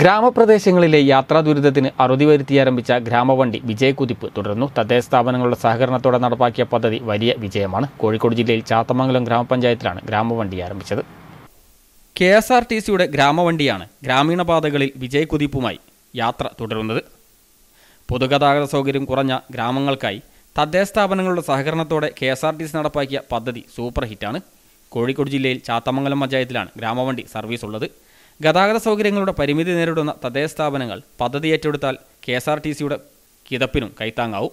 ഗ്രാമപ്രദേശങ്ങളിലെ യാത്രാ ദുരിതത്തിന് അറുതി വരുത്തിയാരംഭിച്ച ഗ്രാമവണ്ടി വിജയക്കുതിപ്പ് തുടർന്നു തദ്ദേശ സ്ഥാപനങ്ങളുടെ സഹകരണത്തോടെ നടപ്പാക്കിയ പദ്ധതി വലിയ വിജയമാണ് കോഴിക്കോട് ജില്ലയിൽ ചാത്തമംഗലം ഗ്രാമപഞ്ചായത്തിലാണ് ഗ്രാമവണ്ടി ആരംഭിച്ചത് കെ എസ് ആർ ടി സിയുടെ ഗ്രാമവണ്ടിയാണ് ഗ്രാമീണ പാതകളിൽ വിജയക്കുതിപ്പുമായി യാത്ര തുടരുന്നത് പൊതുഗതാഗത സൗകര്യം കുറഞ്ഞ ഗ്രാമങ്ങൾക്കായി തദ്ദേശ സ്ഥാപനങ്ങളുടെ സഹകരണത്തോടെ K S R T C നടപ്പാക്കിയ പദ്ധതി സൂപ്പർ ഹിറ്റാണ് കോഴിക്കോട് ജില്ലയിൽ ചാത്തമംഗലം പഞ്ചായത്തിലാണ് ഗ്രാമവണ്ടി സർവീസ് ഉള്ളത് ഗതാഗത സൗകര്യങ്ങളുടെ പരിമിതി നേരിടുന്ന തദ്ദേശ സ്ഥാപനങ്ങൾ പദ്ധതി ഏറ്റെടുത്താൽ കെ എസ് ആർ ടി സിയുടെ കിതപ്പിനും കൈത്താങ്ങാവും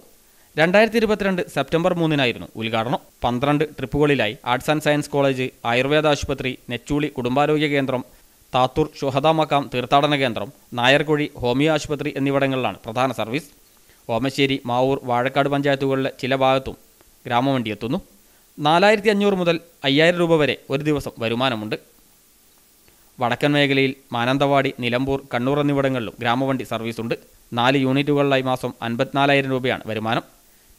രണ്ടായിരത്തി ഇരുപത്തിരണ്ട് സെപ്റ്റംബർ മൂന്നിനായിരുന്നു ഉദ്ഘാടനം പന്ത്രണ്ട് ട്രിപ്പുകളിലായി ആർട്സ് ആൻഡ് സയൻസ് കോളേജ് ആയുർവേദ ആശുപത്രി നെച്ചൂളി കുടുംബാരോഗ്യ കേന്ദ്രം താത്തൂർ ഷുഹദ മക്കാം തീർത്ഥാടന കേന്ദ്രം നായർകുഴി ഹോമിയോ ആശുപത്രി എന്നിവിടങ്ങളിലാണ് പ്രധാന സർവീസ് ഓമശ്ശേരി മാവൂർ വാഴക്കാട് പഞ്ചായത്തുകളിലെ ചില ഭാഗത്തും ഗ്രാമവണ്ടി എത്തുന്നു നാലായിരത്തി അഞ്ഞൂറ് മുതൽ അയ്യായിരം രൂപ വരെ ഒരു ദിവസം വരുമാനമുണ്ട് വടക്കൻ മേഖലയിൽ മാനന്തവാടി നിലമ്പൂർ കണ്ണൂർ എന്നിവിടങ്ങളിലും ഗ്രാമവണ്ടി സർവീസുണ്ട് നാല് യൂണിറ്റുകളിലായി മാസം അൻപത്തിനാലായിരം രൂപയാണ് വരുമാനം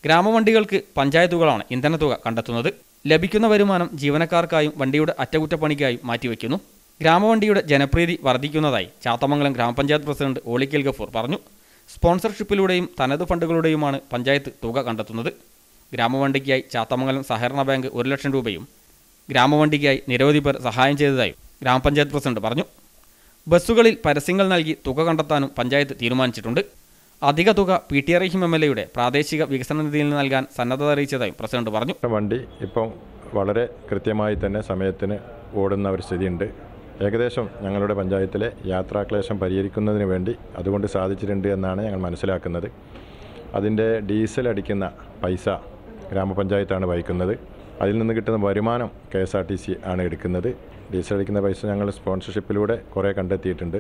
ഗ്രാമവണ്ടികൾക്ക് പഞ്ചായത്തുകളാണ് ഇന്ധനത്തുക കണ്ടെത്തുന്നത് ലഭിക്കുന്ന വരുമാനം ജീവനക്കാർക്കായും വണ്ടിയുടെ അറ്റകുറ്റപ്പണിക്കായും മാറ്റിവെക്കുന്നു ഗ്രാമവണ്ടിയുടെ ജനപ്രീതി വർദ്ധിക്കുന്നതായി ചാത്തമംഗലം ഗ്രാമപഞ്ചായത്ത് പ്രസിഡന്റ് ഓളിക്കൽ ഗഫൂർ പറഞ്ഞു സ്പോൺസർഷിപ്പിലൂടെയും തനത് ഫണ്ടുകളുടെയുമാണ് പഞ്ചായത്ത് തുക കണ്ടെത്തുന്നത് ഗ്രാമവണ്ടിക്കായി ചാത്തമംഗലം സഹകരണ ബാങ്ക് ഒരു ലക്ഷം രൂപയും ഗ്രാമവണ്ടിക്കായി നിരവധി പേർ സഹായം ചെയ്തതായും ഗ്രാമപഞ്ചായത്ത് പ്രസിഡന്റ് പറഞ്ഞു ബസ്സുകളിൽ പരസ്യങ്ങൾ നൽകി തുക കണ്ടെത്താനും പഞ്ചായത്ത് തീരുമാനിച്ചിട്ടുണ്ട് അധിക തുക P T Raheem M L എയുടെ പ്രാദേശിക വികസന നിധിയിൽ നൽകാൻ സന്നദ്ധത അറിയിച്ചതായും പ്രസിഡന്റ് പറഞ്ഞു വണ്ടി ഇപ്പം വളരെ കൃത്യമായി തന്നെ സമയത്തിന് ഓടുന്ന ഒരു സ്ഥിതിയുണ്ട് ഏകദേശം ഞങ്ങളുടെ പഞ്ചായത്തിലെ യാത്രാക്ലേശം പരിഹരിക്കുന്നതിന് വേണ്ടി അതുകൊണ്ട് സാധിച്ചിട്ടുണ്ട് എന്നാണ് ഞങ്ങൾ മനസ്സിലാക്കുന്നത് അതിൻ്റെ ഡീസൽ അടിക്കുന്ന പൈസ ഗ്രാമപഞ്ചായത്താണ് വഹിക്കുന്നത് അതിൽ നിന്ന് കിട്ടുന്ന വരുമാനം K S R T C ആണ് എടുക്കുന്നത് ഡീസൽ അടിക്കുന്ന പൈസ ഞങ്ങൾ സ്പോൺസർഷിപ്പിലൂടെ കുറേ കണ്ടെത്തിയിട്ടുണ്ട്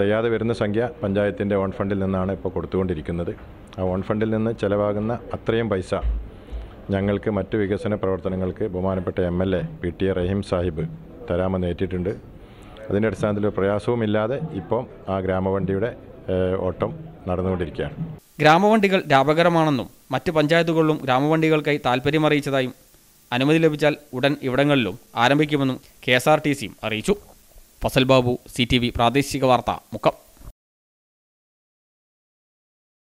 തയ്യാതെ വരുന്ന സംഖ്യ പഞ്ചായത്തിൻ്റെ ഓൺ ഫണ്ടിൽ നിന്നാണ് ഇപ്പോൾ കൊടുത്തുകൊണ്ടിരിക്കുന്നത് ആ ഓൺ ഫണ്ടിൽ നിന്ന് ചിലവാകുന്ന അത്രയും പൈസ ഞങ്ങൾക്ക് മറ്റ് വികസന പ്രവർത്തനങ്ങൾക്ക് ബഹുമാനപ്പെട്ട M L A P T A Raheem Sahib തരാമെന്ന് ഏറ്റിട്ടുണ്ട് അതിൻ്റെ അടിസ്ഥാനത്തിൽ പ്രയാസവുമില്ലാതെ ഇപ്പം ആ ഗ്രാമവണ്ടിയുടെ ഓട്ടം നടന്നുകൊണ്ടിരിക്കുകയാണ് ഗ്രാമവണ്ടികൾ ലാഭകരമാണെന്നും മറ്റ് പഞ്ചായത്തുകളിലും ഗ്രാമവണ്ടികൾക്കായി താല്പര്യം അറിയിച്ചതായും അനുമതി ലഭിച്ചാൽ ഉടൻ ഇവിടങ്ങളിലും ആരംഭിക്കുമെന്നും കെ അറിയിച്ചു ഫസൽ ബാബു സി പ്രാദേശിക വാർത്ത മുഖം